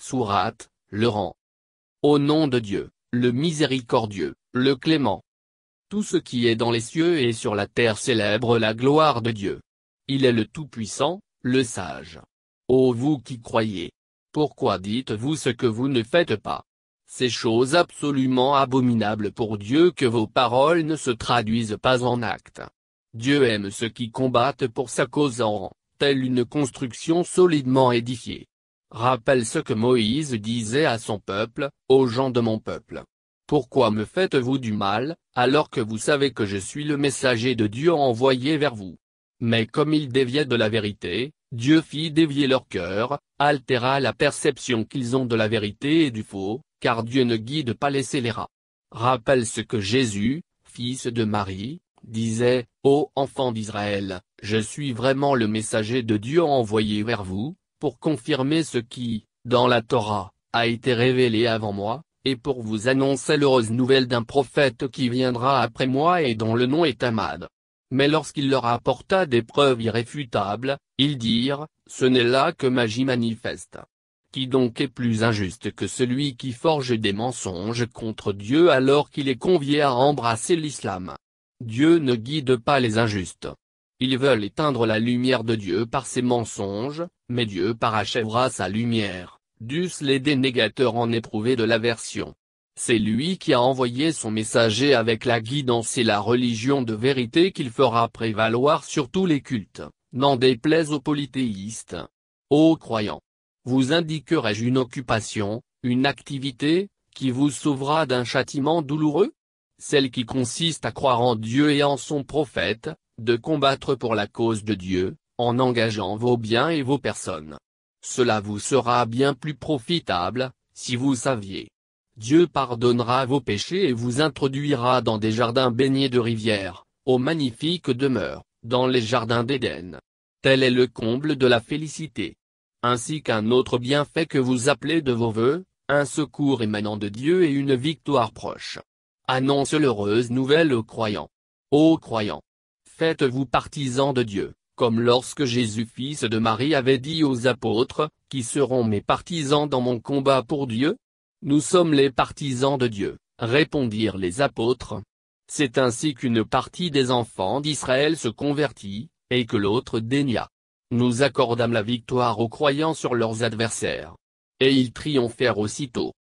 Sourate, le rang. Au nom de Dieu, le miséricordieux, le clément. Tout ce qui est dans les cieux et sur la terre célèbre la gloire de Dieu. Il est le Tout-Puissant, le Sage. Ô vous qui croyez Pourquoi dites-vous ce que vous ne faites pas C'est chose absolument abominable pour Dieu que vos paroles ne se traduisent pas en actes. Dieu aime ceux qui combattent pour sa cause en rang, telle une construction solidement édifiée. Rappelle ce que Moïse disait à son peuple, aux gens de mon peuple. Pourquoi me faites-vous du mal, alors que vous savez que je suis le messager de Dieu envoyé vers vous Mais comme ils déviaient de la vérité, Dieu fit dévier leur cœur, altéra la perception qu'ils ont de la vérité et du faux, car Dieu ne guide pas les scélérats. Rappelle ce que Jésus, fils de Marie, disait, Ô enfants d'Israël, je suis vraiment le messager de Dieu envoyé vers vous, pour confirmer ce qui, dans la Torah, a été révélé avant moi, et pour vous annoncer l'heureuse nouvelle d'un prophète qui viendra après moi et dont le nom est Ahmad. Mais lorsqu'il leur apporta des preuves irréfutables, ils dirent, ce n'est là que magie manifeste. Qui donc est plus injuste que celui qui forge des mensonges contre Dieu alors qu'il est convié à embrasser l'islam Dieu ne guide pas les injustes. Ils veulent éteindre la lumière de Dieu par ses mensonges, mais Dieu parachèvera sa lumière, dussent les dénégateurs en éprouver de l'aversion. C'est lui qui a envoyé son messager avec la guidance et la religion de vérité qu'il fera prévaloir sur tous les cultes, n'en déplaise aux polythéistes. Ô croyants! Vous indiquerai-je une occupation, une activité, qui vous sauvera d'un châtiment douloureux Celle qui consiste à croire en Dieu et en son prophète, de combattre pour la cause de Dieu, en engageant vos biens et vos personnes. Cela vous sera bien plus profitable, si vous saviez. Dieu pardonnera vos péchés et vous introduira dans des jardins baignés de rivières, aux magnifiques demeures, dans les jardins d'Éden. Tel est le comble de la félicité. Ainsi qu'un autre bienfait que vous appelez de vos voeux, un secours émanant de Dieu et une victoire proche. Annonce l'heureuse nouvelle aux croyants. Ô croyants, Faites-vous partisans de Dieu, comme lorsque Jésus fils de Marie avait dit aux apôtres, qui seront mes partisans dans mon combat pour Dieu Nous sommes les partisans de Dieu, répondirent les apôtres. C'est ainsi qu'une partie des enfants d'Israël se convertit, et que l'autre dénia. Nous accordâmes la victoire aux croyants sur leurs adversaires. Et ils triomphèrent aussitôt.